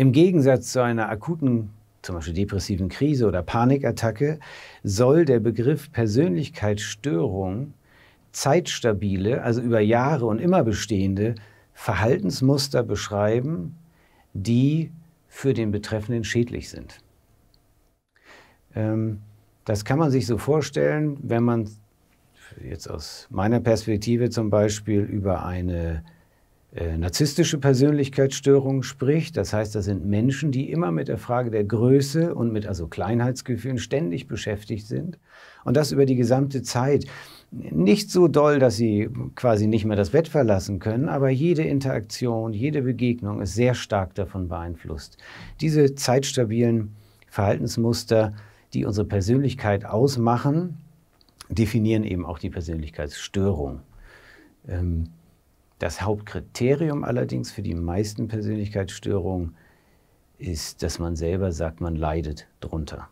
Im Gegensatz zu einer akuten, zum Beispiel depressiven Krise oder Panikattacke, soll der Begriff Persönlichkeitsstörung zeitstabile, also über Jahre und immer bestehende Verhaltensmuster beschreiben, die für den Betreffenden schädlich sind. Ähm, das kann man sich so vorstellen, wenn man jetzt aus meiner Perspektive zum Beispiel über eine äh, narzisstische Persönlichkeitsstörungen spricht. Das heißt, das sind Menschen, die immer mit der Frage der Größe und mit also Kleinheitsgefühlen ständig beschäftigt sind. Und das über die gesamte Zeit. Nicht so doll, dass sie quasi nicht mehr das Bett verlassen können, aber jede Interaktion, jede Begegnung ist sehr stark davon beeinflusst. Diese zeitstabilen Verhaltensmuster, die unsere Persönlichkeit ausmachen, definieren eben auch die Persönlichkeitsstörung. Ähm, das Hauptkriterium allerdings für die meisten Persönlichkeitsstörungen ist, dass man selber sagt, man leidet drunter.